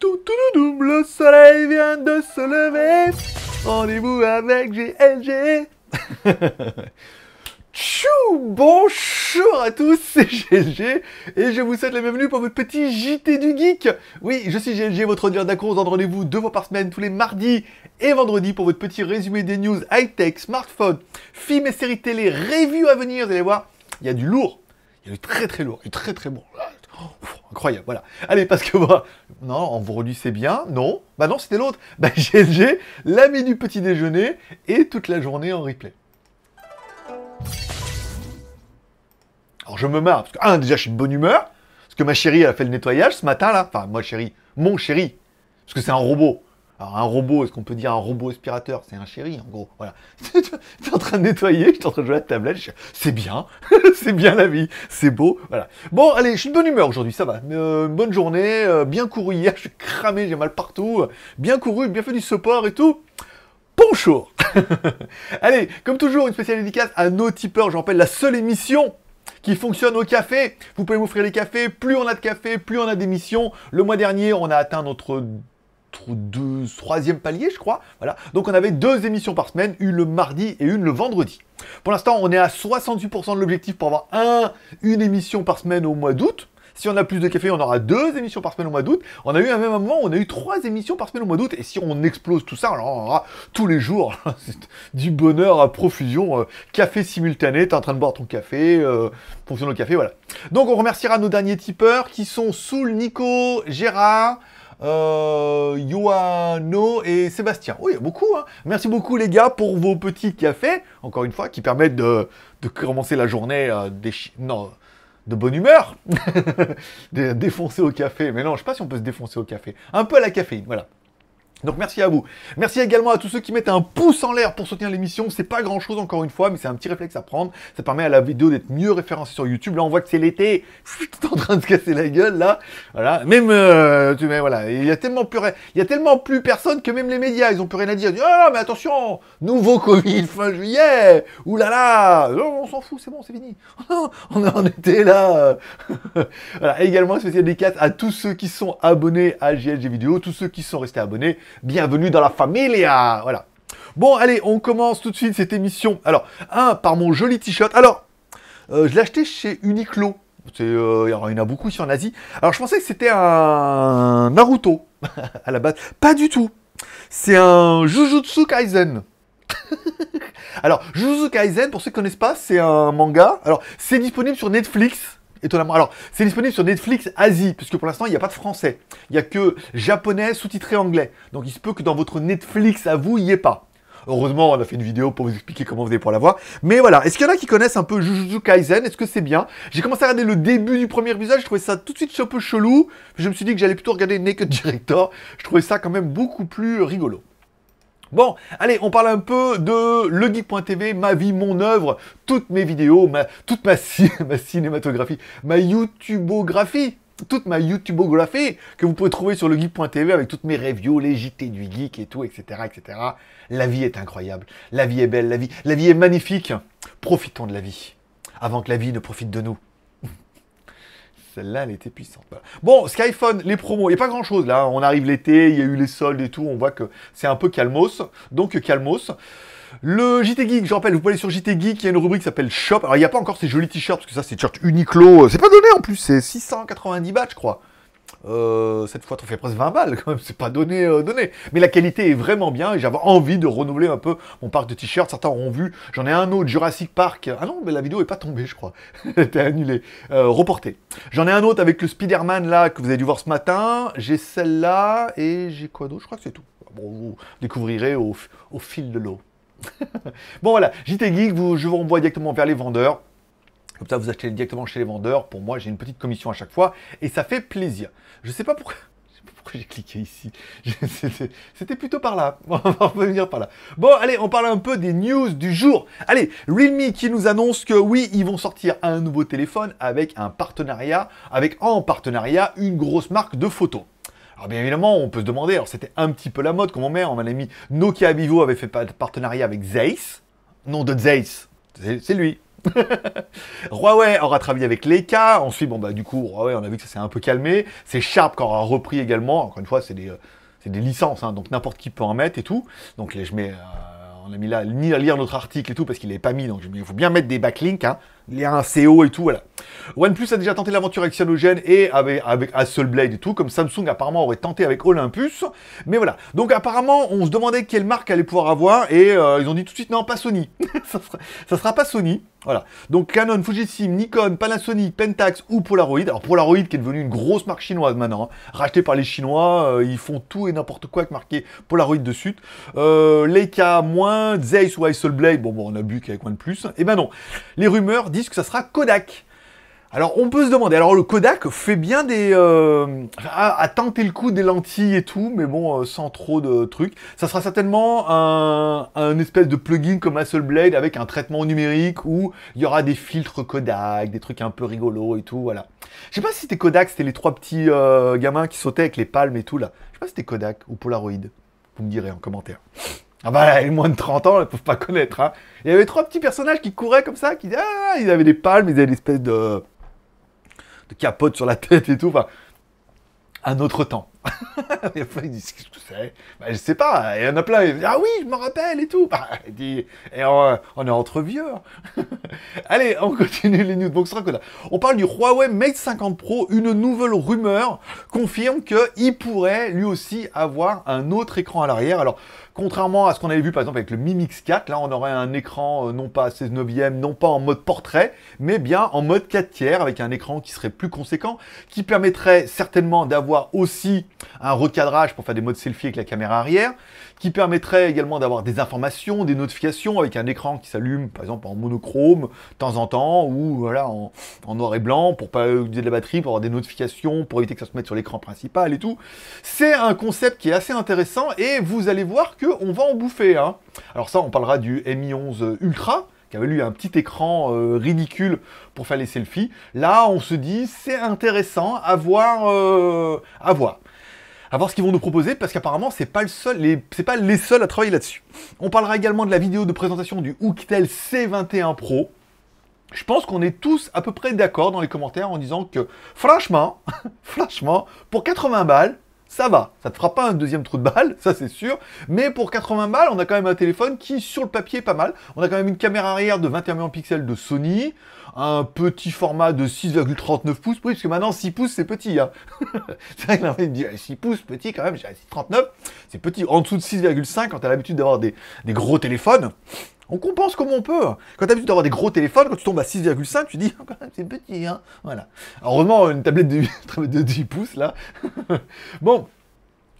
Tout, tout, tout, le soleil vient de se lever. Rendez-vous avec GLG. Tchou Bonjour à tous, c'est GLG et je vous souhaite la bienvenue pour votre petit JT du Geek. Oui, je suis GLG, votre auditeur d'accord, on se donne rendez-vous deux fois par semaine, tous les mardis et vendredis pour votre petit résumé des news high-tech, smartphone, films et séries télé, reviews à venir. Vous allez voir, il y a du lourd, il y a du très très lourd, du très très bon, Oh, incroyable, voilà. Allez, parce que moi... non, on vous c'est bien. Non, bah non, c'était l'autre. Bah, j'ai l'ami du petit déjeuner et toute la journée en replay. Alors je me marre, parce que, un, déjà je suis de bonne humeur, parce que ma chérie, elle a fait le nettoyage ce matin là. Enfin, moi chérie, mon chéri, parce que c'est un robot. Alors un robot, est-ce qu'on peut dire un robot aspirateur C'est un chéri, en gros. Voilà. T'es en train de nettoyer, je suis en train de jouer à la tablette. C'est bien, c'est bien la vie, c'est beau. Voilà. Bon, allez, je suis de bonne humeur aujourd'hui, ça va. Euh, bonne journée, euh, bien couru hier, je suis cramé, j'ai mal partout. Bien couru, bien fait du support et tout. Bonjour Allez, comme toujours, une spéciale dédicace à nos tipeurs. j'en rappelle la seule émission qui fonctionne au café. Vous pouvez m'offrir les cafés. Plus on a de café, plus on a d'émissions. Le mois dernier, on a atteint notre deux, troisième palier, je crois. Voilà. Donc on avait deux émissions par semaine, une le mardi et une le vendredi. Pour l'instant, on est à 68% de l'objectif pour avoir un, une émission par semaine au mois d'août. Si on a plus de café, on aura deux émissions par semaine au mois d'août. On a eu un même moment, on a eu trois émissions par semaine au mois d'août. Et si on explose tout ça, on aura tous les jours hein, du bonheur à profusion. Euh, café simultané, tu es en train de boire ton café, euh, fonctionne café, voilà. Donc on remerciera nos derniers tipeurs qui sont Soul, Nico, Gérard, euh, Yoano et Sébastien. Oui, beaucoup. Hein. Merci beaucoup les gars pour vos petits cafés, encore une fois, qui permettent de, commencer la journée euh, non, de bonne humeur. défoncer au café. Mais non, je sais pas si on peut se défoncer au café. Un peu à la caféine, voilà. Donc merci à vous. Merci également à tous ceux qui mettent un pouce en l'air pour soutenir l'émission. C'est pas grand chose encore une fois, mais c'est un petit réflexe à prendre. Ça permet à la vidéo d'être mieux référencée sur YouTube. Là, on voit que c'est l'été. Tout en train de se casser la gueule là. Voilà. Même, euh, tu mets voilà, il y a tellement plus, il y a tellement plus personne que même les médias, ils ont plus rien à dire. ah mais attention, nouveau Covid fin juillet. Ouh là là, non, oh, on s'en fout, c'est bon, c'est fini. on est en été, là. voilà. également spécial dédicace à tous ceux qui sont abonnés à GLG Vidéo, tous ceux qui sont restés abonnés. Bienvenue dans la familia. Voilà. Bon, allez, on commence tout de suite cette émission. Alors, un, par mon joli t-shirt. Alors, euh, je l'ai acheté chez Uniqlo. Euh, il y en a beaucoup ici en Asie. Alors, je pensais que c'était un Naruto à la base. Pas du tout. C'est un Jujutsu Kaisen. Alors, Jujutsu Kaisen, pour ceux qui ne connaissent pas, c'est un manga. Alors, c'est disponible sur Netflix étonnamment. Alors, c'est disponible sur Netflix Asie, puisque pour l'instant, il n'y a pas de français. Il n'y a que japonais sous-titré anglais. Donc, il se peut que dans votre Netflix à vous, il n'y ait pas. Heureusement, on a fait une vidéo pour vous expliquer comment vous allez pouvoir la voir. Mais voilà, est-ce qu'il y en a qui connaissent un peu Jujutsu Kaisen Est-ce que c'est bien J'ai commencé à regarder le début du premier visage. je trouvais ça tout de suite un peu chelou. Je me suis dit que j'allais plutôt regarder Naked Director. Je trouvais ça quand même beaucoup plus rigolo. Bon, allez, on parle un peu de legeek.tv, ma vie, mon œuvre, toutes mes vidéos, toute ma, cinématographie, ma youtubeographie, toute ma youtubeographie que vous pouvez trouver sur legeek.tv avec toutes mes reviews, les JT du geek et tout, etc., etc. La vie est incroyable, la vie est belle, la vie, la vie est magnifique. Profitons de la vie avant que la vie ne profite de nous. Celle-là, elle était puissante. Bon, Skyphone, les promos, il n'y a pas grand-chose là. On arrive l'été, il y a eu les soldes et tout. On voit que c'est un peu calmos. Donc, calmos. Le JT Geek, je rappelle, vous pouvez aller sur JT Geek, il y a une rubrique qui s'appelle Shop. Alors, il n'y a pas encore ces jolis t-shirts, parce que ça, c'est t-shirt Uniqlo. C'est pas donné en plus, c'est 690 bahts, je crois. Euh, cette fois, on fait presque 20 balles quand même, c'est pas donné, euh, donné. Mais la qualité est vraiment bien et j'avais envie de renouveler un peu mon parc de t-shirts. Certains auront vu, j'en ai un autre, Jurassic Park. Ah non, mais la vidéo est pas tombée, je crois. Elle était annulée, euh, reportée. J'en ai un autre avec le Spider-Man là que vous avez dû voir ce matin. J'ai celle-là et j'ai quoi d'autre Je crois que c'est tout. Bon, vous découvrirez au, fil de l'eau. bon voilà, JT Geek, je vous renvoie directement vers les vendeurs ça, vous achetez directement chez les vendeurs. Pour moi, j'ai une petite commission à chaque fois et ça fait plaisir. Je sais pas pourquoi. Pourquoi j'ai cliqué ici C'était plutôt par là. On va revenir par là. Bon, allez, on parle un peu des news du jour. Allez, Realme qui nous annonce que oui, ils vont sortir un nouveau téléphone avec un partenariat, avec en partenariat une grosse marque de photos. Alors bien évidemment, on peut se demander, alors c'était un petit peu la mode, comment on met, on m'a mis Nokia Vivo avait fait partenariat avec Zeiss, nom de Zeiss, c'est lui. Huawei aura travaillé avec Leica, ensuite, bon, bah, du coup, Huawei, on a vu que ça s'est un peu calmé. C'est Sharp qui aura repris également, encore une fois, c'est des, euh, licences, hein, donc n'importe qui peut en mettre et tout. Donc, je mets, euh, on a mis là, ni à lire notre article et tout, parce qu'il n'est pas mis, donc il faut bien mettre des backlinks, hein il a en CO et tout, voilà. OnePlus a déjà tenté l'aventure Cyanogen et avec, avec Hasselblad et tout, comme Samsung apparemment aurait tenté avec Olympus. Mais voilà. Donc apparemment, on se demandait quelle marque allait pouvoir avoir et euh, ils ont dit tout de suite non, pas Sony. ça, sera, sera pas Sony. Voilà. Donc Canon, Fujitsu, Nikon, Panasonic, Pentax ou Polaroid. Alors Polaroid qui est devenu une grosse marque chinoise maintenant, hein. rachetée par les Chinois, euh, ils font tout et n'importe quoi avec marqué Polaroid dessus. Euh, Leica moins, Zeiss ou Hasselblad, bon, bon on a bu qu'avec OnePlus. Et eh ben non. Les rumeurs que ça sera Kodak. Alors on peut se demander, alors le Kodak fait bien des... à euh, tenter le coup des lentilles et tout, mais bon, euh, sans trop de trucs. Ça sera certainement un, espèce de plugin comme Hasselblad avec un traitement numérique où il y aura des filtres Kodak, des trucs un peu rigolos et tout, voilà. Je sais pas si c'était Kodak, c'était les trois petits euh, gamins qui sautaient avec les palmes et tout là. Je sais pas si c'était Kodak ou Polaroid. Vous me direz en commentaire. Ah bah, a moins de 30 ans, ils ne peuvent pas connaître. Hein. Il y avait trois petits personnages qui couraient comme ça, qui ah, ils avaient des palmes, ils avaient une espèce de, de capote sur la tête et tout. Enfin, un autre temps. Il après, ils disent, qu'est-ce que c'est bah, Je sais pas. il y en a plein, ah oui, je me rappelle et tout. Bah, on, est entre vieux. Hein. Allez, on continue les news. Donc, on parle du Huawei Mate 50 Pro. Une nouvelle rumeur confirme qu'il pourrait lui aussi avoir un autre écran à l'arrière. Alors, Contrairement à ce qu'on avait vu par exemple avec le Mimix Mix 4, là on aurait un écran euh, non pas 16 neuvième, non pas en mode portrait, mais bien en mode 4 tiers avec un écran qui serait plus conséquent, qui permettrait certainement d'avoir aussi un recadrage pour faire des modes selfie avec la caméra arrière, qui permettrait également d'avoir des informations, des notifications avec un écran qui s'allume par exemple en monochrome de temps en temps ou voilà en, en noir et blanc pour pas utiliser de la batterie, pour avoir des notifications, pour éviter que ça se mette sur l'écran principal et tout. C'est un concept qui est assez intéressant et vous allez voir que on va en bouffer. Hein. Alors ça, on parlera du Mi11 Ultra, qui avait lui un petit écran euh, ridicule pour faire les selfies. Là, on se dit, c'est intéressant à voir, euh, à voir. À voir ce qu'ils vont nous proposer, parce qu'apparemment, c'est pas le seul, les, c'est pas les seuls à travailler là-dessus. On parlera également de la vidéo de présentation du Hooktel C21 Pro. Je pense qu'on est tous à peu près d'accord dans les commentaires en disant que, franchement, franchement, pour 80 balles, ça va. Ça te fera pas un deuxième trou de balle, ça c'est sûr. Mais pour 80 balles, on a quand même un téléphone qui, sur le papier, est pas mal. On a quand même une caméra arrière de 21 millions de pixels de Sony, un petit format de 6,39 pouces. puisque que maintenant 6 pouces, c'est petit. Hein. c'est vrai que l'envie me 6 pouces, petit quand même, j'ai 6,39. C'est petit. En dessous de 6,5, quand t'as l'habitude d'avoir des, des gros téléphones. On compense comme on peut. Quand tu as l'habitude d'avoir des gros téléphones, quand tu tombes à 6,5, tu dis, oh, c'est petit, hein. Voilà. Alors, heureusement, une tablette de, 10 pouces, là. bon.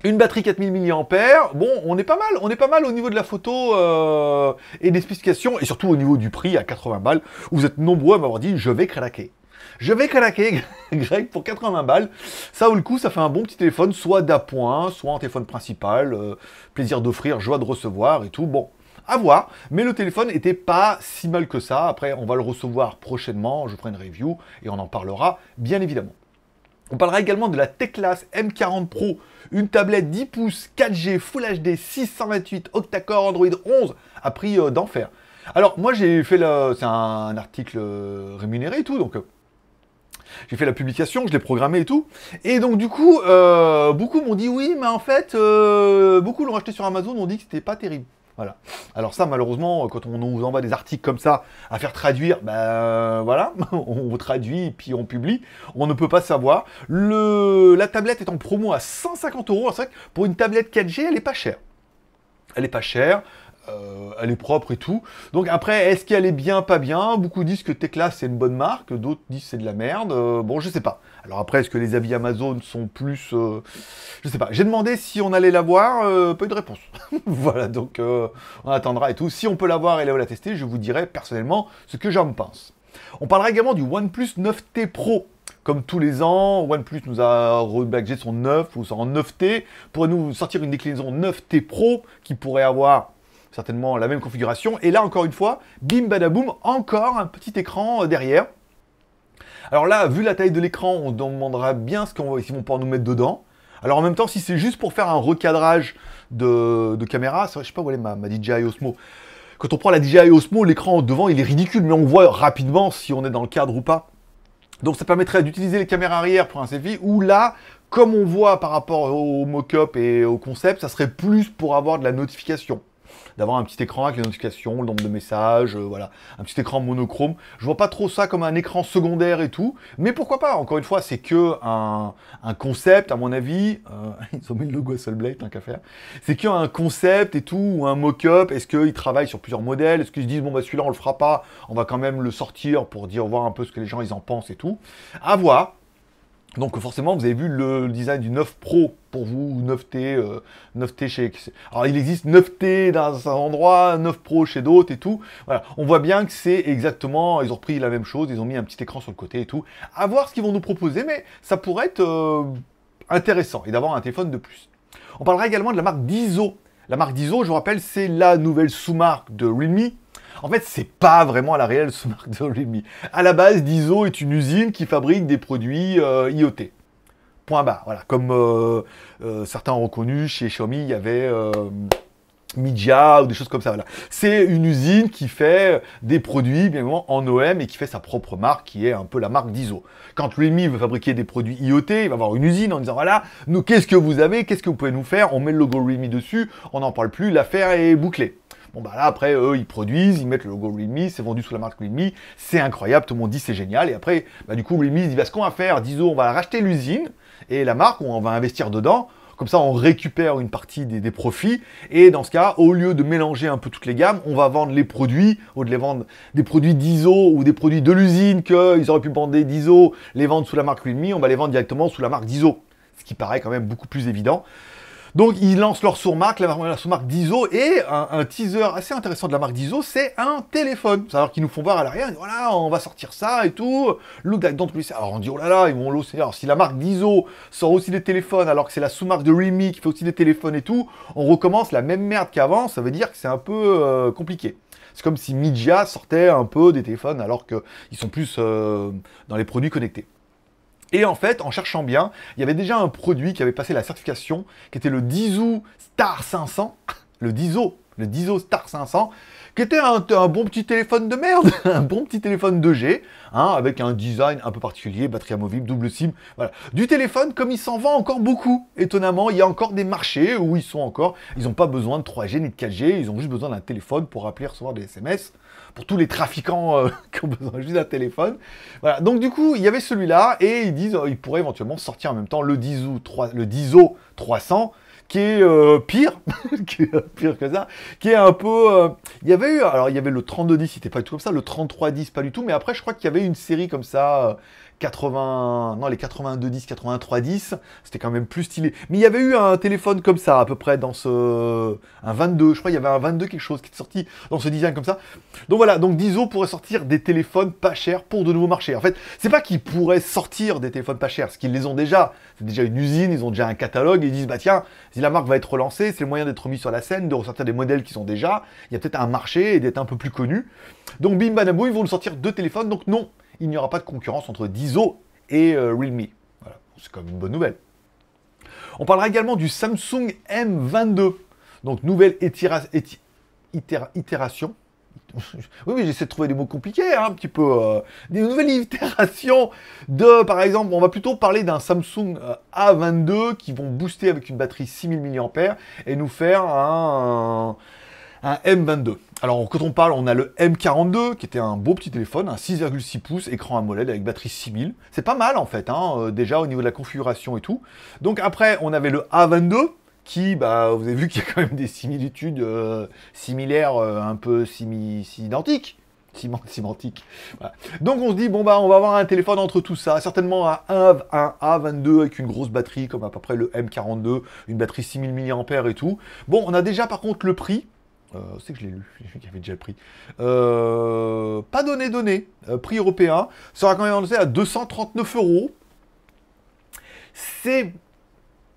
Une batterie 4000 mAh, bon, on est pas mal, on est pas mal au niveau de la photo euh, et des spécifications, et surtout au niveau du prix à 80 balles, vous êtes nombreux à m'avoir dit je vais craquer. Je vais craquer, Greg, pour 80 balles. Ça au le coup, ça fait un bon petit téléphone, soit d'appoint, soit en téléphone principal, euh, plaisir d'offrir, joie de recevoir et tout. Bon, à voir. Mais le téléphone n'était pas si mal que ça. Après, on va le recevoir prochainement. Je ferai une review et on en parlera, bien évidemment. On parlera également de la Teclas M40 Pro, une tablette 10 pouces 4G Full HD 628 octa-core Android 11 à prix euh, d'enfer. Alors moi j'ai fait le... c'est un article euh, rémunéré et tout, donc euh, j'ai fait la publication, je l'ai programmé et tout. Et donc du coup, beaucoup m'ont dit oui, mais en fait, beaucoup l'ont acheté sur Amazon, ont dit que c'était pas terrible. Voilà. Alors ça, malheureusement, euh, quand on vous envoie des articles comme ça à faire traduire, ben euh, voilà, on traduit puis on publie, on ne peut pas savoir. Le, la tablette est en promo à 150 euros. C'est vrai que pour une tablette 4G, elle est pas chère. Elle est pas chère. Euh, elle est propre et tout. Donc après, est-ce qu'elle est bien, pas bien Beaucoup disent que Tecla c'est une bonne marque, d'autres disent c'est de la merde. Euh, bon, je sais pas. Alors après, est-ce que les avis Amazon sont plus, euh, je sais pas. J'ai demandé si on allait la voir, pas de réponse. voilà, donc on attendra et tout. Si on peut la voir et la, la tester, je vous dirai personnellement ce que j'en pense. On parlera également du OnePlus 9T Pro comme tous les ans, OnePlus nous a rebadgé son 9 ou son 9T pour nous sortir une déclinaison 9T Pro qui pourrait avoir certainement la même configuration. Et là, encore une fois, bim badaboum, encore un petit écran euh, derrière. Alors là, vu la taille de l'écran, on demandera bien ce qu'on vont pouvoir nous mettre dedans. Alors en même temps, si c'est juste pour faire un recadrage de, caméra, je sais pas où elle est ma, DJI Osmo. Quand on prend la DJI Osmo, l'écran devant, il est ridicule, mais on voit rapidement si on est dans le cadre ou pas. Donc ça permettrait d'utiliser les caméras arrière pour un selfie, ou là, comme on voit par rapport au mock-up et au concept, ça serait plus pour avoir de la notification d'avoir un petit écran avec les notifications, le nombre de messages, euh, voilà, un petit écran monochrome. Je vois pas trop ça comme un écran secondaire et tout, mais pourquoi pas Encore une fois, c'est que un, concept, à mon avis. Euh, ils ont mis le logo Hasselblad, tant qu'à faire. C'est que un concept et tout, ou un mock-up. Est-ce qu'ils travaillent sur plusieurs modèles Est-ce qu'ils se disent bon bah celui-là on le fera pas, on va quand même le sortir pour dire voir un peu ce que les gens ils en pensent et tout. À voir. Donc forcément, vous avez vu le design du 9 Pro pour vous, 9T, 9T euh, chez... Alors il existe 9T dans un endroit, 9 Pro chez d'autres et tout. Voilà, on voit bien que c'est exactement, ils ont repris la même chose, ils ont mis un petit écran sur le côté et tout. À voir ce qu'ils vont nous proposer, mais ça pourrait être euh, intéressant et d'avoir un téléphone de plus. On parlera également de la marque d'ISO. La marque d'ISO, je vous rappelle, c'est la nouvelle sous-marque de Realme, en fait, c'est pas vraiment la réelle ce marque de À la base, Diso est une usine qui fabrique des produits euh, IoT. Point barre. Voilà. Comme euh, euh, certains ont reconnu, chez Xiaomi, il y avait Midia ou des choses comme ça. C'est une usine qui fait des produits, bien en OM et qui fait sa propre marque, qui est un peu la marque d'ISO. Quand Realme veut fabriquer des produits IoT, il va avoir une usine en disant voilà, nous, qu'est-ce que vous avez, qu'est-ce que vous pouvez nous faire On met le logo Realme dessus, on n'en parle plus, l'affaire est bouclée. Bon bah là après eux ils produisent, ils mettent le logo Realme, c'est vendu sous la marque Realme, c'est incroyable, tout le monde dit c'est génial et après bah, du coup Realme dit bah ce qu'on va faire, Dizo on va racheter l'usine et la marque on va investir dedans. Comme ça, on récupère une partie des, profits. Et dans ce cas, au lieu de mélanger un peu toutes les gammes, on va vendre les produits, au de les vendre des produits d'ISO ou des produits de l'usine qu'ils auraient pu vendre d'ISO, les vendre sous la marque Realme, on va les vendre directement sous la marque d'ISO. Ce qui paraît quand même beaucoup plus évident. Donc ils lancent leur sous-marque, la, sous-marque d'ISO, et un, teaser assez intéressant de la marque d'ISO, c'est un téléphone. C'est-à-dire qu'ils nous font voir à l'arrière, voilà, on va sortir ça et tout. Look don't Alors on dit, oh là là, ils vont l'oser. Alors si la marque d'ISO sort aussi des téléphones, alors que c'est la sous-marque de Remy qui fait aussi des téléphones et tout, on recommence la même merde qu'avant, ça veut dire que c'est un peu euh, compliqué. C'est comme si Midja sortait un peu des téléphones alors qu'ils sont plus euh, dans les produits connectés. Et en fait, en cherchant bien, il y avait déjà un produit qui avait passé la certification, qui était le Dizou Star 500, le Dizo le Diso Star 500, qui était un, bon petit téléphone de merde, un bon petit téléphone 2G, hein, avec un design un peu particulier, batterie amovible, double SIM, voilà. Du téléphone, comme il s'en vend encore beaucoup, étonnamment, il y a encore des marchés où ils sont encore, ils n'ont pas besoin de 3G ni de 4G, ils ont juste besoin d'un téléphone pour appeler, recevoir des SMS, pour tous les trafiquants euh, qui ont besoin juste d'un téléphone. Voilà, donc du coup, il y avait celui-là, et ils disent, euh, ils pourraient éventuellement sortir en même temps le Dizo le Diso 300, qui est euh, pire, qui est pire que ça, qui est un peu... Euh, il y avait eu, alors il y avait le 32-10, c'était pas du tout comme ça, le 33-10, pas du tout, mais après je crois qu'il y avait une série comme ça... Euh, 80, non, les 10 83 10 c'était quand même plus stylé. Mais il y avait eu un téléphone comme ça, à peu près, dans ce, un 22, je crois, il y avait un 22 quelque chose qui est sorti dans ce design comme ça. Donc voilà, donc Diso pourrait sortir des téléphones pas chers pour de nouveaux marchés. En fait, c'est pas qu'ils pourraient sortir des téléphones pas chers, ce qu'ils les ont déjà. C'est déjà une usine, ils ont déjà un catalogue, ils disent, bah tiens, si la marque va être relancée, c'est le moyen d'être mis sur la scène, de ressortir des modèles qui sont déjà, il y a peut-être un marché et d'être un peu plus connu. Donc bim ils vont nous sortir deux téléphones, donc non, il n'y aura pas de concurrence entre Diso et euh, Realme. Voilà, c'est quand même une bonne nouvelle. On parlera également du Samsung M22. Donc nouvelle itération. Oui, mais j'essaie de trouver des mots compliqués, hein, un petit peu. Euh, des nouvelles itérations de, par exemple, on va plutôt parler d'un Samsung euh, A22 qui vont booster avec une batterie 6000 mAh et nous faire un un M22. Alors quand on parle, on a le M42 qui était un beau petit téléphone, un 6,6 pouces, écran AMOLED avec batterie 6000. C'est pas mal en fait, hein, euh, déjà au niveau de la configuration et tout. Donc après, on avait le A22 qui, bah, vous avez vu qu'il y a quand même des similitudes euh, similaires, euh, un peu simi identiques sémantique. Voilà. Donc on se dit, bon bah on va avoir un téléphone entre tout ça, certainement un, un A22 avec une grosse batterie comme à peu près le M42, une batterie 6000 mAh et tout. Bon, on a déjà par contre le prix, euh, c'est que je l'ai lu, il avait déjà pris. Euh, pas donné, donné. Euh, prix européen. sera quand même annoncé à 239 euros. C'est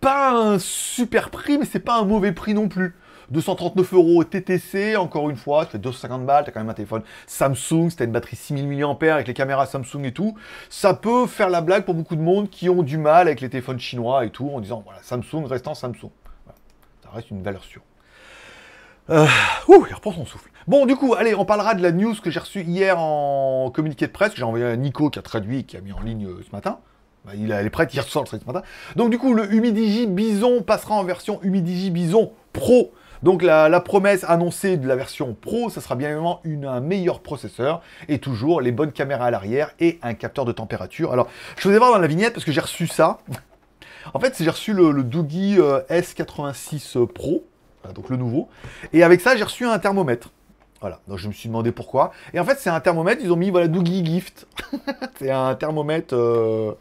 pas un super prix, mais c'est pas un mauvais prix non plus. 239 euros TTC, encore une fois, tu fais 250 balles, tu as quand même un téléphone Samsung, si une batterie 6000 mAh avec les caméras Samsung et tout, ça peut faire la blague pour beaucoup de monde qui ont du mal avec les téléphones chinois et tout, en disant, voilà, Samsung restant Samsung. Ça reste une valeur sûre. Euh, ouh, il reprend son souffle. Bon, du coup, allez, on parlera de la news que j'ai reçue hier en communiqué de presse, que j'ai envoyé à Nico, qui a traduit, qui a mis en ligne euh, ce matin. Bah, il est prêt, il ressort le ce matin. Donc, du coup, le Humidigi Bison passera en version Humidigi Bison Pro. Donc, la, promesse annoncée de la version Pro, ça sera bien évidemment un meilleur processeur et toujours les bonnes caméras à l'arrière et un capteur de température. Alors, je faisais voir dans la vignette parce que j'ai reçu ça. En fait, j'ai reçu le, le Doogie euh, S86 Pro donc le nouveau. Et avec ça, j'ai reçu un thermomètre. Voilà, donc je me suis demandé pourquoi. Et en fait, c'est un thermomètre, ils ont mis, voilà, Doogie Gift. c'est un thermomètre... Euh,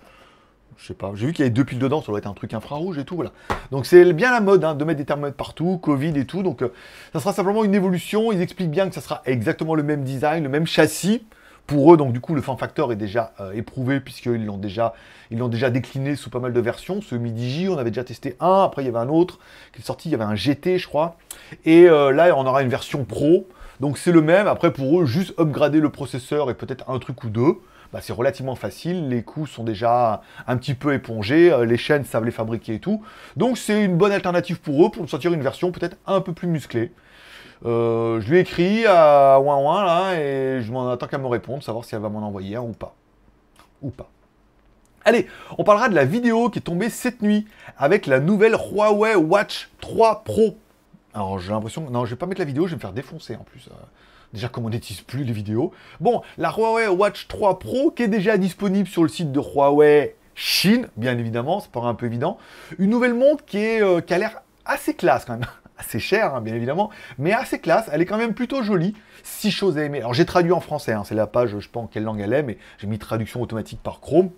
je sais pas, j'ai vu qu'il y avait deux piles dedans, ça doit être un truc infrarouge et tout, voilà. Donc c'est bien la mode hein, de mettre des thermomètres partout, Covid et tout, donc euh, ça sera simplement une évolution, ils expliquent bien que ça sera exactement le même design, le même châssis, pour eux, donc du coup, le fan factor est déjà euh, éprouvé puisqu'ils l'ont déjà, ils l'ont déjà décliné sous pas mal de versions. Ce Midi J, on avait déjà testé un. Après, il y avait un autre qui est sorti. Il y avait un GT, je crois. Et euh, là, on aura une version Pro. Donc c'est le même. Après, pour eux, juste upgrader le processeur et peut-être un truc ou deux. Bah, c'est relativement facile, les coûts sont déjà un petit peu épongés, euh, les chaînes savent les fabriquer et tout. Donc c'est une bonne alternative pour eux pour sortir une version peut-être un peu plus musclée. Euh, je lui ai écrit à Ouin Ouin là et je m'en attends qu'à me répondre, savoir si elle va m'en envoyer un ou pas. Ou pas. Allez, on parlera de la vidéo qui est tombée cette nuit avec la nouvelle Huawei Watch 3 Pro. Alors j'ai l'impression... Non, je vais pas mettre la vidéo, je vais me faire défoncer en plus. Euh, déjà comme on n'utilise plus les vidéos. Bon, la Huawei Watch 3 Pro qui est déjà disponible sur le site de Huawei Chine, bien évidemment, ça paraît un peu évident. Une nouvelle montre qui euh, a l'air assez classe quand même assez cher, hein, bien évidemment, mais assez classe. Elle est quand même plutôt jolie. si chose à aimer. Alors, j'ai traduit en français. Hein, c'est la page, je ne sais pas en quelle langue elle est, mais j'ai mis traduction automatique par Chrome.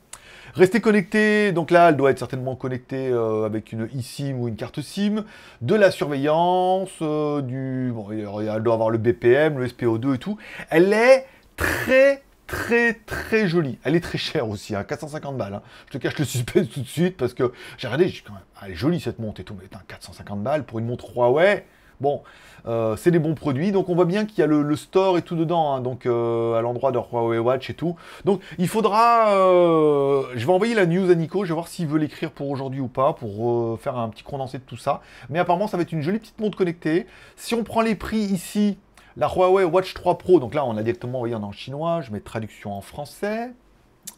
Restez connecté, donc là elle doit être certainement connectée euh, avec une e-SIM ou une carte SIM, de la surveillance, euh, du... Bon, euh, elle doit avoir le BPM, le SPO2 et tout. Elle est très très très jolie. Elle est très chère aussi, à hein, 450 balles. Hein. Je te cache le suspense tout de suite parce que j'ai regardé, j'ai quand même, elle est jolie cette montre et tout, mais putain. 450 balles pour une montre Huawei. Bon, euh, c'est des bons produits, donc on voit bien qu'il y a le, store et tout dedans, hein, donc euh, à l'endroit de Huawei Watch et tout. Donc il faudra, euh, je vais envoyer la news à Nico, je vais voir s'il veut l'écrire pour aujourd'hui ou pas, pour faire un petit condensé de tout ça. Mais apparemment ça va être une jolie petite montre connectée. Si on prend les prix ici, la Huawei Watch 3 Pro, donc là on a directement, envoyé en chinois, je mets traduction en français.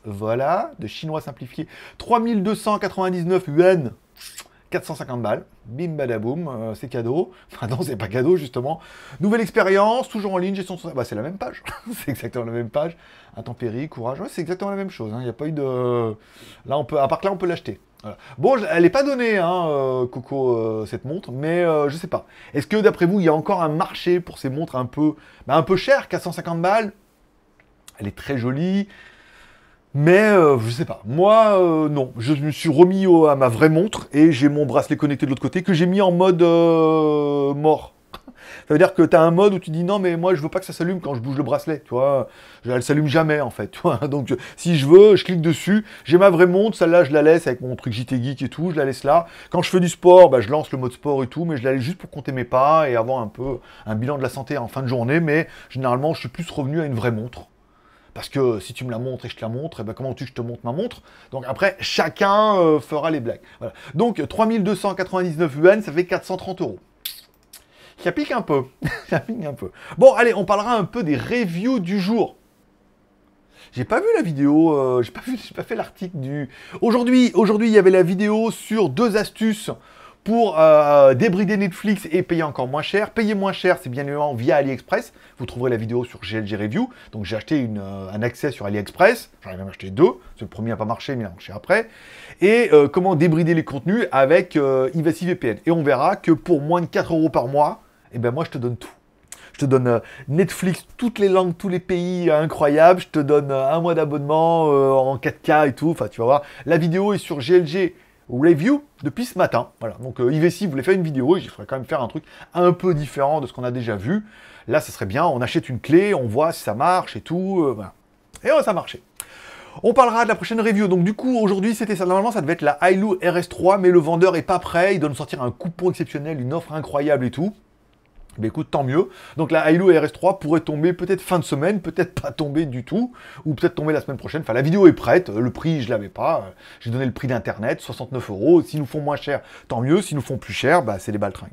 Voilà, de chinois simplifié. 3299 yuan, 450 balles. Bim badaboum, euh, c'est cadeau. Enfin non, c'est pas cadeau justement. Nouvelle expérience, toujours en ligne, gestion son... Bah, c'est la même page, c'est exactement la même page. Intempéries, courage, c'est exactement la même chose. Il hein. n'y a pas eu de... Là on peut... À part que là on peut l'acheter. Bon, elle n'est pas donnée, hein, euh, Coco, euh, cette montre, mais euh, je sais pas. Est-ce que d'après vous, il y a encore un marché pour ces montres un peu, bah, un peu chères, 450 balles Elle est très jolie, mais je sais pas. Moi, non, je me suis remis à ma vraie montre et j'ai mon bracelet connecté de l'autre côté que j'ai mis en mode mort. Ça veut dire que tu as un mode où tu dis non, mais moi je veux pas que ça s'allume quand je bouge le bracelet, tu vois. Elle s'allume jamais en fait, Donc si je veux, je clique dessus. J'ai ma vraie montre, celle-là je la laisse avec mon truc JT Geek et tout, je la laisse là. Quand je fais du sport, bah, je lance le mode sport et tout, mais je la laisse juste pour compter mes pas et avoir un peu un bilan de la santé en fin de journée. Mais généralement, je suis plus revenu à une vraie montre. Parce que si tu me la montres et je te la montre, et eh ben comment tu je te montre ma montre Donc après, chacun euh, fera les blagues. Donc 3299 UN, ça fait 430 euros. Ça pique un peu. ça pique un peu. Bon, allez, on parlera un peu des reviews du jour. J'ai pas vu la vidéo, euh, j'ai pas, pas fait l'article du... Aujourd'hui, aujourd'hui, il y avait la vidéo sur deux astuces pour euh, débrider Netflix et payer encore moins cher. Payer moins cher, c'est bien évidemment via AliExpress. Vous trouverez la vidéo sur GLG Review. Donc j'ai acheté euh, un accès sur AliExpress. J'en ai même acheté deux. Le premier n'a pas marché, mais il a marché après. Et comment débrider les contenus avec IVSI VPN. Et on verra que pour moins de 4 euros par mois, et eh ben moi, je te donne tout. Je te donne euh, Netflix, toutes les langues, tous les pays euh, incroyables. Je te donne euh, un mois d'abonnement en 4K et tout. Enfin, tu vas voir. La vidéo est sur GLG Review depuis ce matin. Voilà. Donc, euh, IVC voulait faire une vidéo il faudrait quand même faire un truc un peu différent de ce qu'on a déjà vu. Là, ça serait bien. On achète une clé, on voit si ça marche et tout. voilà. Et ouais, ça marchait. On parlera de la prochaine review. Donc du coup, aujourd'hui, c'était ça. Normalement, ça devait être la Hilux RS3, mais le vendeur est pas prêt. Il doit nous sortir un coupon exceptionnel, une offre incroyable et tout. Mais écoute, tant mieux. Donc la Hilo RS3 pourrait tomber peut-être fin de semaine, peut-être pas tomber du tout, ou peut-être tomber la semaine prochaine. Enfin, la vidéo est prête, euh, le prix, je l'avais pas. Euh, j'ai donné le prix d'Internet, 69 euros. S'ils nous font moins cher, tant mieux. S'ils nous font plus cher, bah, c'est les baltringues.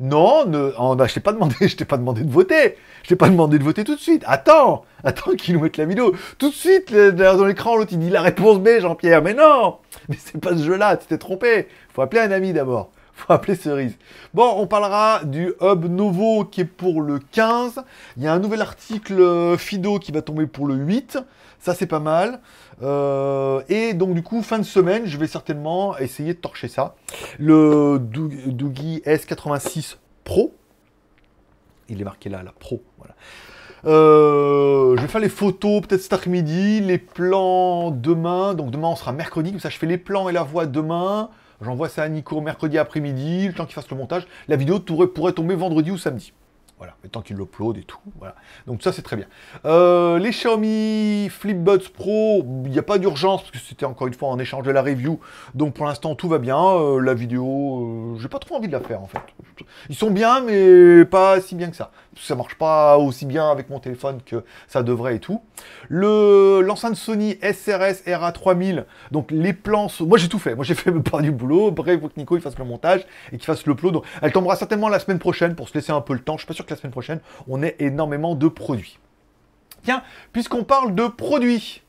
Non, ne, oh, je t'ai pas demandé, je t'ai pas demandé de voter. Je t'ai pas demandé de voter tout de suite. Attends, attends qu'ils nous mettent la vidéo. Tout de suite, dans l'écran, l'autre, il dit la réponse B, Jean-Pierre. Mais non, mais c'est pas ce jeu-là, tu t'es trompé. Faut appeler un ami d'abord. faut appeler cerise. Bon, on parlera du hub Novo qui est pour le 15. Il y a un nouvel article euh, Fido qui va tomber pour le 8. Ça, c'est pas mal. Euh, et donc, du coup, fin de semaine, je vais certainement essayer de torcher ça. Le Doogie S86 Pro. Il est marqué là, la Pro. Voilà. Euh, je vais faire les photos peut-être cet après-midi, les plans demain. Donc demain on sera mercredi, comme ça je fais les plans et la voix demain. J'envoie ça à Nico mercredi après-midi, le temps qu'il fasse le montage. La vidéo pourrait tomber vendredi ou samedi. Voilà, mais tant qu'il l'upload et tout. Voilà. Donc ça, c'est très bien. Euh, les Xiaomi FlipBuds Pro, il n'y a pas d'urgence, parce que c'était encore une fois en échange de la review. Donc pour l'instant, tout va bien. Euh, la vidéo, euh, j'ai pas trop envie de la faire, en fait. Ils sont bien, mais pas si bien que ça ça marche pas aussi bien avec mon téléphone que ça devrait et tout. Le l'enceinte Sony SRS RA3000, donc les plans, moi j'ai tout fait, moi j'ai fait part du boulot, bref, faut que Nico il fasse le montage et qu'il fasse le plot. elle tombera certainement la semaine prochaine pour se laisser un peu le temps. Je suis pas sûr que la semaine prochaine on ait énormément de produits. Tiens, puisqu'on parle de produits,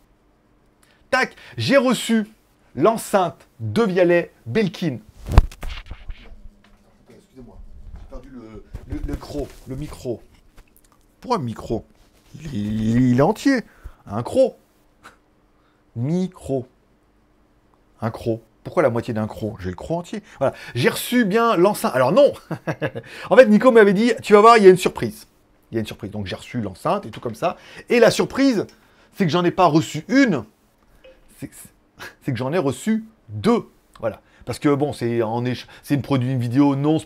tac, j'ai reçu l'enceinte de Vialet Belkin le micro. Pourquoi micro il, est entier. Un croc. Micro. Un croc. Pourquoi la moitié d'un croc J'ai le croc entier. Voilà. J'ai reçu bien l'enceinte. Alors non En fait, Nico m'avait dit, tu vas voir, il y a une surprise. Il y a une surprise. Donc j'ai reçu l'enceinte et tout comme ça. Et la surprise, c'est que j'en ai pas reçu une. C'est que j'en ai reçu deux. Voilà. Parce que bon, c'est une produit une vidéo non,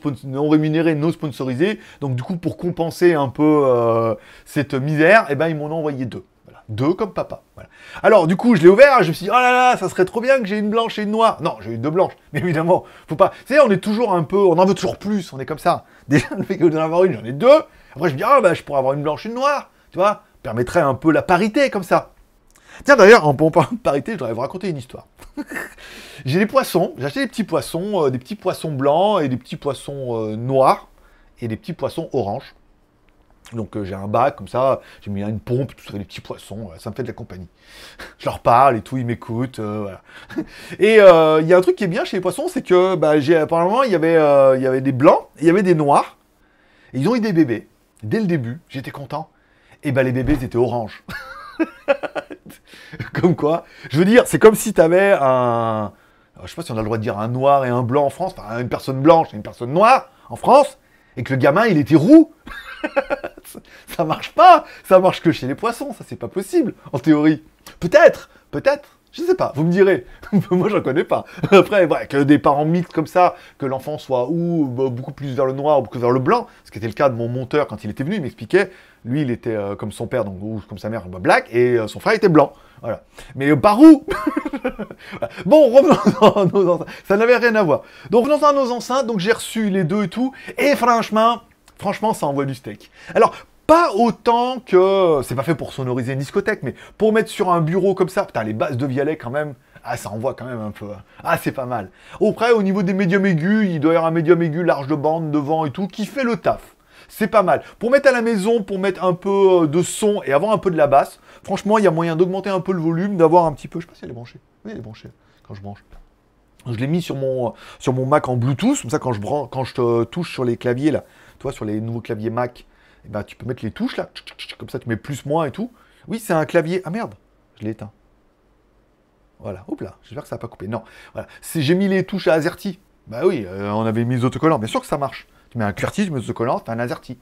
rémunérée, non sponsorisée. Donc du coup, pour compenser un peu euh, cette misère, et eh ben, ils m'ont envoyé deux. Deux comme papa. Voilà. Alors du coup, je l'ai ouvert, je me suis dit, oh là là, ça serait trop bien que j'ai une blanche et une noire. Non, j'ai eu deux blanches, mais évidemment, faut pas. C'est on est toujours un peu, on en veut toujours plus, on est comme ça. Déjà, le fait que d'en avoir une, j'en ai deux. Après, je me dis, ah oh, bah, je pourrais avoir une blanche et une noire, tu vois, permettrait un peu la parité comme ça. Tiens, d'ailleurs, en pompe de parité, je voudrais vous raconter une histoire. j'ai des poissons, j'ai acheté des petits poissons, euh, des petits poissons blancs et des petits poissons euh, noirs et des petits poissons oranges. Donc euh, j'ai un bac comme ça, j'ai mis une pompe, tout ça, des petits poissons, ça me fait de la compagnie. je leur parle et tout, ils m'écoutent, voilà. Et il y a un truc qui est bien chez les poissons, c'est que bah, j'ai apparemment il y avait des blancs, il y avait des noirs, et ils ont eu des bébés. Dès le début, j'étais content. Et bah les bébés étaient oranges. comme quoi, je veux dire, c'est comme si tu avais un... Je sais pas si on a le droit de dire un noir et un blanc en France, enfin une personne blanche et une personne noire en France, et que le gamin, il était roux. ça marche pas, ça marche que chez les poissons, ça c'est pas possible, en théorie. Peut-être, peut-être, je sais pas, vous me direz. Moi, j'en connais pas. Après, ouais, bah, que des parents mixtes comme ça, que l'enfant soit ou bah, beaucoup plus vers le noir ou beaucoup vers le blanc, ce qui était le cas de mon monteur quand il était venu, il m'expliquait. Lui, il était euh, comme son père, donc, ou comme sa mère, bah, black, et euh, son frère était blanc. Voilà. Mais euh, par où Bon, revenons à nos enceintes. Ça n'avait rien à voir. Donc, revenons à nos enceintes. Donc, j'ai reçu les deux et tout. Et franchement, franchement, ça envoie du steak. Alors, pas autant que... C'est pas fait pour sonoriser une discothèque, mais pour mettre sur un bureau comme ça, putain, les basses de Vialet quand même, ah, ça envoie quand même un peu. Hein. Ah, c'est pas mal. Auprès, au niveau des médiums aigus, il doit y avoir un médium aigu large de bande, devant et tout, qui fait le taf. C'est pas mal. Pour mettre à la maison, pour mettre un peu euh, de son et avoir un peu de la basse, franchement, il y a moyen d'augmenter un peu le volume, d'avoir un petit peu... Je sais pas si elle est branchée. Oui, elle est branchée quand je branche. Je l'ai mis sur mon, sur mon Mac en Bluetooth, comme ça quand je, branche, quand je touche sur les claviers, là, tu vois, sur les nouveaux claviers Mac, bah tu peux mettre les touches là, comme ça tu mets plus, moins et tout. Oui, c'est un clavier. Ah merde, je l'ai éteint. Voilà, hop là, j'espère que ça n'a pas coupé. Non, voilà, j'ai mis les touches à AZERTY. Bah oui, euh, on avait mis les autocollants, bien sûr que ça marche. Tu mets un QWERTY, tu mets les autocollants, t'as un AZERTY.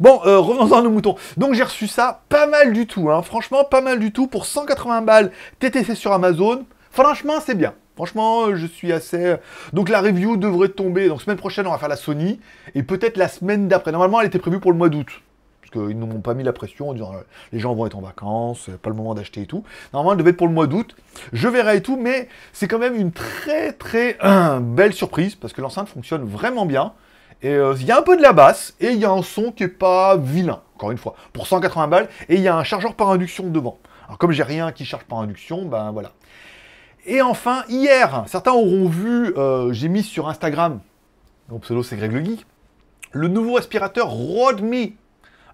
Bon, euh, revenons-en à nos moutons. Donc j'ai reçu ça, pas mal du tout, hein. franchement, pas mal du tout, pour 180 balles TTC sur Amazon. Franchement, c'est bien. Franchement, euh, je suis assez... Euh, donc la review devrait tomber. Donc semaine prochaine, on va faire la Sony. Et peut-être la semaine d'après. Normalement, elle était prévue pour le mois d'août. Parce qu'ils n'ont pas mis la pression en disant euh, les gens vont être en vacances, pas le moment d'acheter et tout. Normalement, elle devait être pour le mois d'août. Je verrai et tout, mais c'est quand même une très très belle surprise. Parce que l'enceinte fonctionne vraiment bien. Et il y a un peu de la basse. Et il y a un son qui est pas vilain, encore une fois. Pour 180 balles. Et il y a un chargeur par induction devant. Alors comme j'ai rien qui charge par induction, ben voilà. Et enfin, hier, certains auront vu, euh, j'ai mis sur Instagram, mon pseudo c'est Greg Le Geek, le nouveau aspirateur Rodmi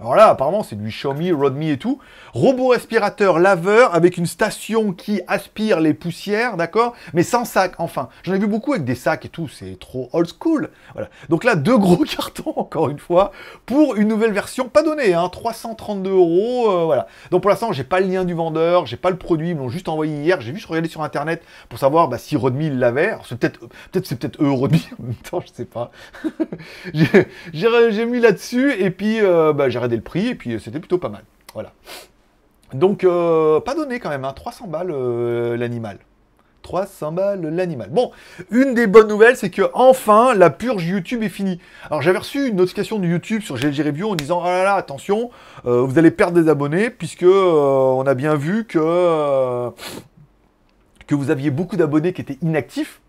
alors là, apparemment, c'est du Xiaomi, Rodmi et tout. Robot respirateur laveur avec une station qui aspire les poussières, d'accord Mais sans sac, enfin. J'en ai vu beaucoup avec des sacs et tout, c'est trop old school. Voilà. Donc là, deux gros cartons, encore une fois, pour une nouvelle version pas donnée, hein, 332 euros, euh, voilà. Donc pour l'instant, j'ai pas le lien du vendeur, j'ai pas le produit, ils m'ont juste envoyé hier. J'ai vu, juste regardé sur Internet pour savoir bah, si Rodmi l'avait. C'est peut-être, peut-être c'est peut-être eux Rodmi, en même temps, je sais pas. j'ai mis là-dessus et puis euh, bah, j'ai le prix et puis euh, c'était plutôt pas mal. Voilà. Donc, euh, pas donné quand même, à hein. 300 balles euh, l'animal. 300 balles l'animal. Bon, une des bonnes nouvelles, c'est que enfin la purge YouTube est finie. Alors j'avais reçu une notification de YouTube sur GLG Review en disant ah là là attention, vous allez perdre des abonnés puisque on a bien vu que que vous aviez beaucoup d'abonnés qui étaient inactifs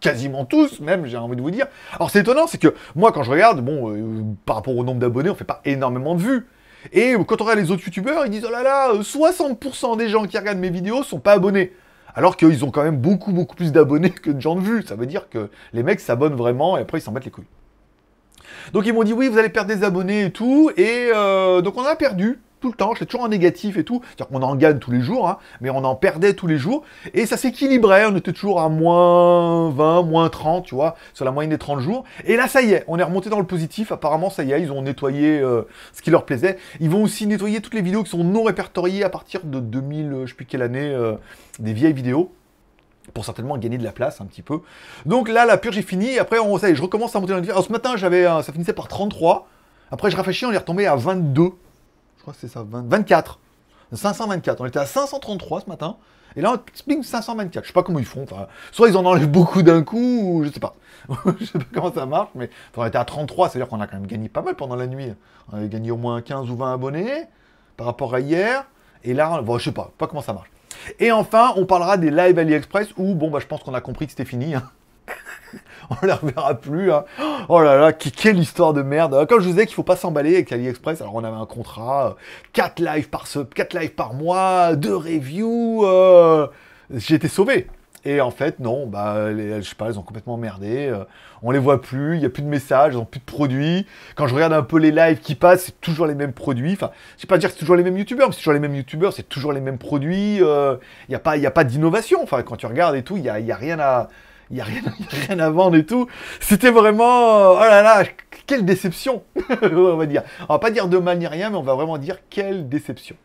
quasiment tous, même, j'ai envie de vous dire. Alors, c'est étonnant, c'est que moi, quand je regarde, bon, euh, par rapport au nombre d'abonnés, on fait pas énormément de vues. Et quand on regarde les autres youtubeurs, ils disent Oh là là, 60% euh, des gens qui regardent mes vidéos sont pas abonnés. Alors qu'ils ont quand même beaucoup, beaucoup plus d'abonnés que de gens de vues. Ça veut dire que les mecs s'abonnent vraiment et après ils s'en mettent les couilles. Donc ils m'ont dit Oui, vous allez perdre des abonnés et tout. Et euh, donc on a perdu tout le temps, j'étais toujours en négatif et tout. C'est-à-dire qu'on en gagne tous les jours, hein, mais on en perdait tous les jours. Et ça s'équilibrait, on était toujours à moins 20, moins 30, tu vois, sur la moyenne des 30 jours. Et là, ça y est, on est remonté dans le positif. Apparemment, ça y est, ils ont nettoyé euh, ce qui leur plaisait. Ils vont aussi nettoyer toutes les vidéos qui sont non répertoriées à partir de 2000, euh, je ne sais plus quelle année, euh, des vieilles vidéos pour certainement gagner de la place un petit peu. Donc là, la purge est finie. après, on, ça y est, je recommence à monter dans le Alors ce matin, j'avais, ça finissait par 33. Après, je rafraîchis, on est retombé à 22 c'est ça, 24. 524. On était à 533 ce matin. Et là, on 524. Je sais pas comment ils font. soit ils en enlèvent beaucoup d'un coup, je sais pas. je sais pas comment ça marche, mais on était à 33. C'est-à-dire qu'on a quand même gagné pas mal pendant la nuit. On avait gagné au moins 15 ou 20 abonnés par rapport à hier. Et là, je sais pas, pas comment ça marche. Et enfin, on parlera des live AliExpress où, bon, bah, je pense qu'on a compris que c'était fini. Hein. on ne les reverra plus. Hein. Oh là là, quelle histoire de merde. Comme ah, je vous disais qu'il faut pas s'emballer avec AliExpress, alors on avait un contrat, 4 euh, lives par, 4 lives par mois, 2 reviews, J'ai euh. j'étais sauvé. Et en fait, non, bah, les, je sais pas, ils ont complètement merdé. Euh. on les voit plus, il n'y a plus de messages, ils n'ont plus de produits. Quand je regarde un peu les lives qui passent, c'est toujours les mêmes produits. Enfin, je sais pas dire c'est toujours les mêmes youtubeurs, mais c'est toujours les mêmes youtubeurs, c'est toujours les mêmes produits. Il n'y a pas, a pas d'innovation. Enfin, quand tu regardes et tout, il n'y y a rien à il n'y a, rien à vendre et tout. C'était vraiment, euh, oh là là, quelle déception, on va dire. On va pas dire de mal ni rien, mais on va vraiment dire quelle déception.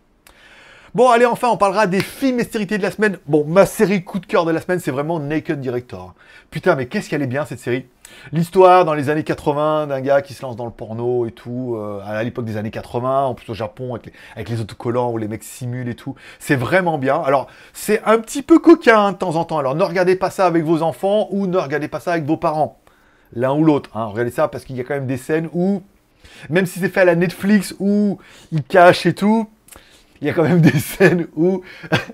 Bon, allez, enfin, on parlera des films et de la semaine. Bon, ma série coup de cœur de la semaine, c'est vraiment Naked Director. Putain, mais qu'est-ce qu'elle est bien, cette série L'histoire dans les années 80 d'un gars qui se lance dans le porno et tout, euh, à l'époque des années 80, en plus au Japon, avec les, autocollants où les mecs simulent et tout. C'est vraiment bien. Alors, c'est un petit peu coquin hein, de temps en temps. Alors, ne regardez pas ça avec vos enfants ou ne regardez pas ça avec vos parents. L'un ou l'autre. Hein. Regardez ça parce qu'il y a quand même des scènes où, même si c'est fait à la Netflix, où ils cachent et tout, il y a quand même des scènes où,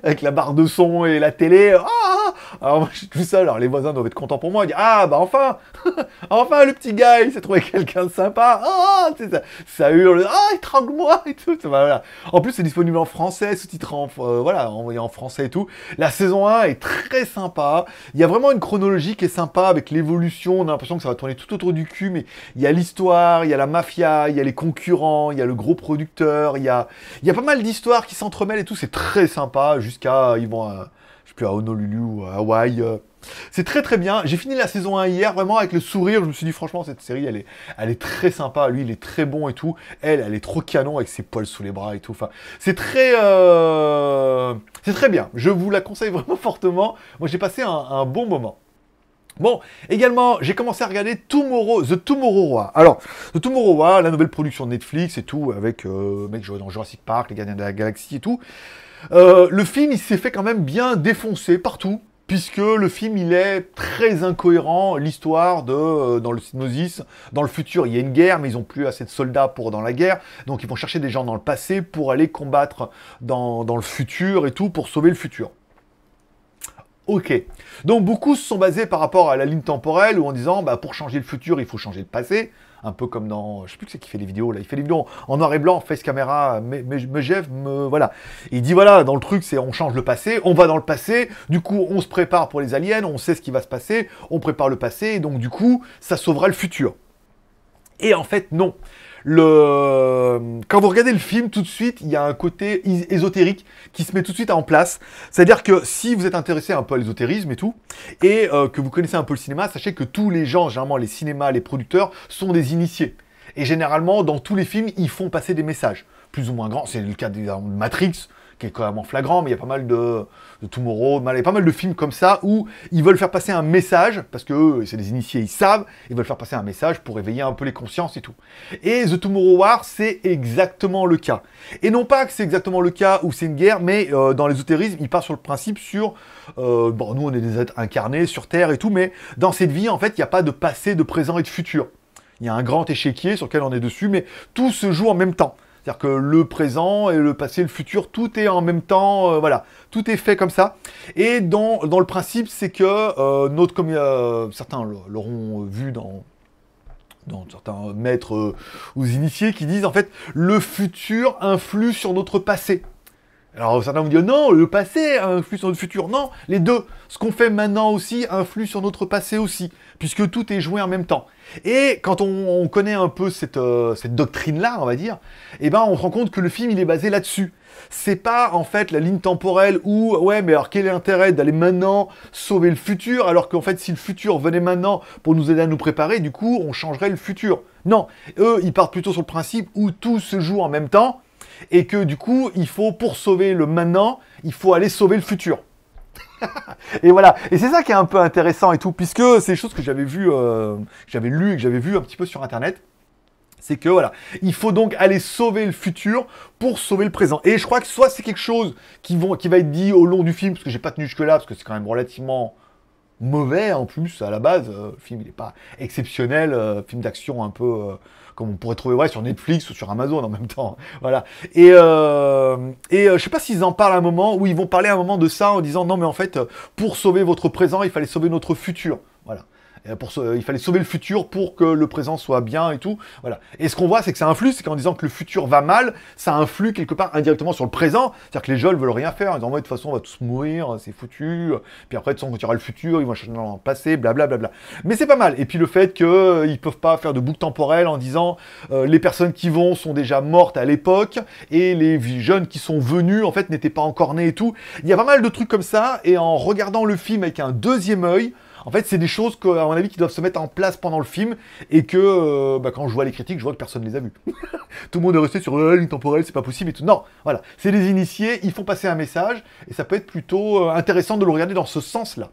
avec la barre de son et la télé, oh, alors moi, je suis tout seul, alors les voisins doivent être contents pour moi. Ils disent Ah, bah enfin Enfin, le petit gars, il s'est trouvé quelqu'un de sympa. Ah, ah ça, ça, hurle. Ah, étrangle-moi et tout. voilà. En plus, c'est disponible en français, sous titre en, euh, voilà, envoyé en français et tout. La saison 1 est très sympa. Il y a vraiment une chronologie qui est sympa avec l'évolution. On a l'impression que ça va tourner tout autour du cul, mais il y a l'histoire, il y a la mafia, il y a les concurrents, il y a le gros producteur, il y a, il y a pas mal d'histoires qui s'entremêlent et tout. C'est très sympa jusqu'à. Ils vont à Honolulu ou à Hawaï. Euh, c'est très très bien. J'ai fini la saison 1 hier vraiment avec le sourire. Je me suis dit franchement cette série elle est, elle est très sympa. Lui il est très bon et tout. Elle elle est trop canon avec ses poils sous les bras et tout. Enfin c'est très euh, c'est très bien. Je vous la conseille vraiment fortement. Moi j'ai passé un, bon moment. Bon, également, j'ai commencé à regarder Tomorrow, The Tomorrow War. Alors, The Tomorrow War, la nouvelle production de Netflix et tout, avec, euh, mec, dans Jurassic Park, Les Gardiens de la Galaxie et tout. Euh, le film, il s'est fait quand même bien défoncer partout, puisque le film, il est très incohérent. L'histoire de, euh, dans le Synosis, dans le futur, il y a une guerre, mais ils n'ont plus assez de soldats pour dans la guerre, donc ils vont chercher des gens dans le passé pour aller combattre dans, dans le futur et tout, pour sauver le futur. Ok. Donc beaucoup se sont basés par rapport à la ligne temporelle ou en disant bah, pour changer le futur, il faut changer le passé un peu comme dans, je sais plus que c'est qui fait les vidéos là, il fait les vidéos en, noir et blanc, face caméra, me, me, me me, voilà. il dit voilà, dans le truc c'est on change le passé, on va dans le passé, du coup on se prépare pour les aliens, on sait ce qui va se passer, on prépare le passé, et donc du coup ça sauvera le futur. Et en fait non, euh, quand vous regardez le film, tout de suite, il y a un côté ésotérique qui se met tout de suite en place. C'est-à-dire que si vous êtes intéressé un peu à l'ésotérisme et tout, et euh, que vous connaissez un peu le cinéma, sachez que tous les gens, généralement les cinémas, les producteurs, sont des initiés. Et généralement, dans tous les films, ils font passer des messages plus ou moins grands. C'est le cas de Matrix, qui est quand même flagrant, mais il y a pas mal de, Tomorrow, il y a pas mal de films comme ça où ils veulent faire passer un message, parce que c'est des initiés, ils savent, ils veulent faire passer un message pour éveiller un peu les consciences et tout. Et The Tomorrow War, c'est exactement le cas. Et non pas que c'est exactement le cas où c'est une guerre, mais euh, dans l'ésotérisme, il part sur le principe sur, euh, bon, nous on est des êtres incarnés sur Terre et tout, mais dans cette vie, en fait, il n'y a pas de passé, de présent et de futur. Il y a un grand échiquier sur lequel on est dessus, mais tout se joue en même temps. C'est-à-dire que le présent et le passé, le futur, tout est en même temps, euh, voilà, tout est fait comme ça. Et dans, dans le principe, c'est que euh, notre, comme euh, certains l'auront vu dans, dans certains maîtres ou initiés qui disent en fait, le futur influe sur notre passé. Alors certains vont dire oh non, le passé influe sur le futur. Non, les deux. Ce qu'on fait maintenant aussi influe sur notre passé aussi, puisque tout est joué en même temps. Et quand on, connaît un peu cette, euh, cette doctrine-là, on va dire, eh ben on se rend compte que le film il est basé là-dessus. C'est pas en fait la ligne temporelle où ouais mais alors quel est l'intérêt d'aller maintenant sauver le futur alors qu'en fait si le futur venait maintenant pour nous aider à nous préparer, du coup on changerait le futur. Non, eux ils partent plutôt sur le principe où tout se joue en même temps et que du coup, il faut, pour sauver le maintenant, il faut aller sauver le futur. et voilà. Et c'est ça qui est un peu intéressant et tout, puisque c'est des choses que j'avais vues, euh, que j'avais lu et que j'avais vu un petit peu sur Internet. C'est que voilà, il faut donc aller sauver le futur pour sauver le présent. Et je crois que soit c'est quelque chose qui, vont, qui va être dit au long du film, parce que j'ai pas tenu jusque-là, parce que c'est quand même relativement mauvais en plus à la base. Euh, le film il est pas exceptionnel, euh, film d'action un peu comme on pourrait trouver ouais, sur Netflix ou sur Amazon en même temps. Voilà. Et, euh, et euh, je sais pas s'ils en parlent à un moment, ou ils vont parler à un moment de ça en disant non mais en fait, pour sauver votre présent, il fallait sauver notre futur. Voilà. Euh, il fallait sauver le futur pour que le présent soit bien et tout. Voilà. Et ce qu'on voit, c'est que ça influe, c'est qu'en disant que le futur va mal, ça influe quelque part indirectement sur le présent. C'est-à-dire que les jeunes veulent rien faire. Ils disent, de toute façon, on va tous mourir, hein, c'est foutu. Puis après, de toute façon, il y aura le futur, ils vont changer dans le passé, blablabla. Mais c'est pas mal. Et puis le fait qu'ils euh, ne peuvent pas faire de boucle temporelle en disant euh, les personnes qui vont sont déjà mortes à l'époque et les jeunes qui sont venus, en fait, n'étaient pas encore nés et tout. Il y a pas mal de trucs comme ça. Et en regardant le film avec un deuxième œil, en fait, c'est des choses, à mon avis, qui doivent se mettre en place pendant le film et que, euh, bah, quand je vois les critiques, je vois que personne ne les a vues. tout le monde est resté sur euh, temporelle, c'est pas possible et tout. Non, voilà. C'est les initiés, ils font passer un message et ça peut être plutôt euh, intéressant de le regarder dans ce sens-là.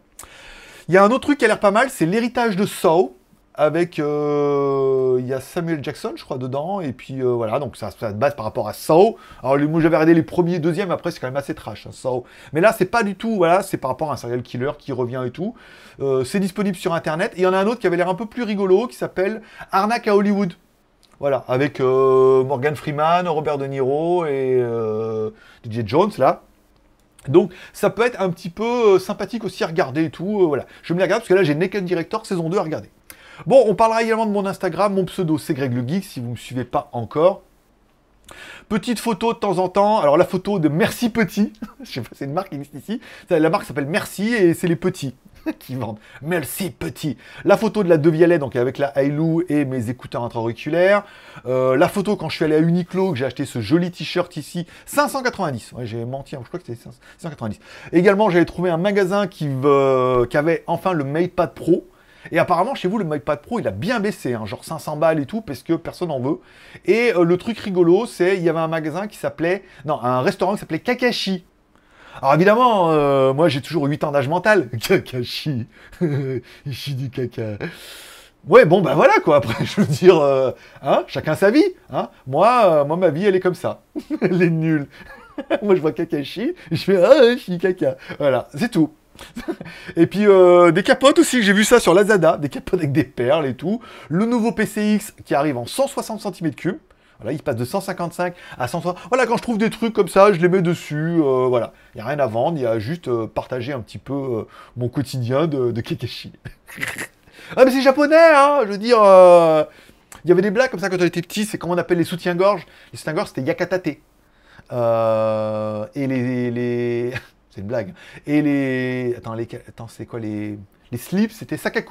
Il y a un autre truc qui a l'air pas mal, c'est l'héritage de Saw avec euh, il y a Samuel Jackson, je crois, dedans. Et puis euh, voilà, donc ça, se base par rapport à Saw Alors moi j'avais regardé les premiers, deuxièmes, après c'est quand même assez trash, hein, Saw Mais là c'est pas du tout, voilà, c'est par rapport à un serial killer qui revient et tout. Euh, c'est disponible sur internet. Et il y en a un autre qui avait l'air un peu plus rigolo qui s'appelle Arnaque à Hollywood. Voilà, avec Morgan Freeman, Robert De Niro et DJ Jones là. Donc ça peut être un petit peu sympathique aussi à regarder et tout, voilà. Je me les regarde parce que là j'ai Naked Director saison 2 à regarder. Bon, on parlera également de mon Instagram, mon pseudo c'est Greg le Geek si vous ne me suivez pas encore. Petite photo de temps en temps. Alors la photo de Merci Petit, je sais pas, c'est une marque qui existe ici. La marque s'appelle Merci et c'est les petits qui vendent. Merci Petit. La photo de la Devialet, donc avec la hailou et mes écouteurs intra-auriculaires. Euh, la photo quand je suis allé à Uniqlo, que j'ai acheté ce joli t-shirt ici, 590. Ouais, j'ai menti, hein, je crois que c'était 590. Également, j'avais trouvé un magasin qui, euh, qui avait enfin le MatePad Pro. Et apparemment, chez vous, le Mypad Pro, il a bien baissé, hein, genre 500 balles et tout, parce que personne n'en veut. Et euh, le truc rigolo, c'est il y avait un magasin qui s'appelait... Non, un restaurant qui s'appelait Kakashi. Alors évidemment, euh, moi j'ai toujours 8 ans d'âge mental. Kakashi. il chie du caca. Ouais, bon, ben voilà quoi. Après, je veux dire, euh, hein, chacun sa vie. Hein. Moi, moi, ma vie, elle est comme ça. elle est nulle. moi, je vois Kakashi, je fais ah, je suis caca. Voilà, c'est tout. et puis euh, des capotes aussi, j'ai vu ça sur Lazada, des capotes avec des perles et tout. Le nouveau PCX qui arrive en 160 cm3. Voilà, il passe de 155 à 160. Voilà, quand je trouve des trucs comme ça, je les mets dessus. Euh, voilà, il n'y a rien à vendre, il y a juste euh, partager un petit peu mon quotidien de, Kekashi. ah, mais c'est japonais, hein Je veux dire, il y avait des blagues comme ça quand j'étais petit, c'est comment on appelle les soutiens gorges Les soutiens gorges c'était yakatate. et les... C'est une blague. Et les. Attends, les... Attends c'est quoi les. Les slips, c'était sac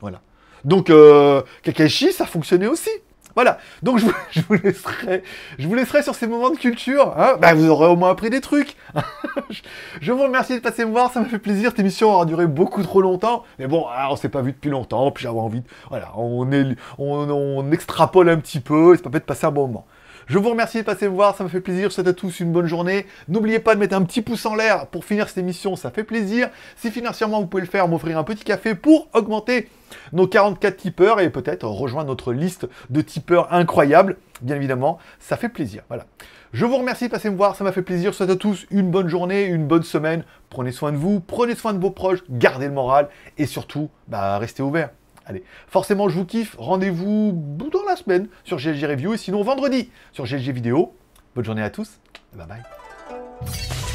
Voilà. Donc, euh, Kakashi, ça fonctionnait aussi. Voilà. Donc, je vous, je laisserai, je vous laisserai sur ces moments de culture. Hein. Bah, vous aurez au moins appris des trucs. je vous remercie de passer me voir. Ça m'a fait plaisir. Cette émission aura duré beaucoup trop longtemps. Mais bon, ah, on s'est pas vu depuis longtemps. Puis j'avais envie. De, voilà. On, est, on, on, extrapole un petit peu. Et c'est pas fait de passer un bon moment. Je vous remercie de passer me voir, ça me fait plaisir, je souhaite à tous une bonne journée. N'oubliez pas de mettre un petit pouce en l'air pour finir cette émission, ça fait plaisir. Si financièrement vous pouvez le faire, m'offrir un petit café pour augmenter nos 44 tipeurs et peut-être rejoindre notre liste de tipeurs incroyables. Bien évidemment, ça fait plaisir. Voilà. Je vous remercie de passer me voir, ça m'a fait plaisir. Je souhaite à tous une bonne journée, une bonne semaine. Prenez soin de vous, prenez soin de vos proches, gardez le moral et surtout, bah, restez ouverts. Allez, forcément, je vous kiffe. Rendez-vous bout dans la semaine sur GLG Review et sinon vendredi sur GLG Vidéo. Bonne journée à tous. Bye bye.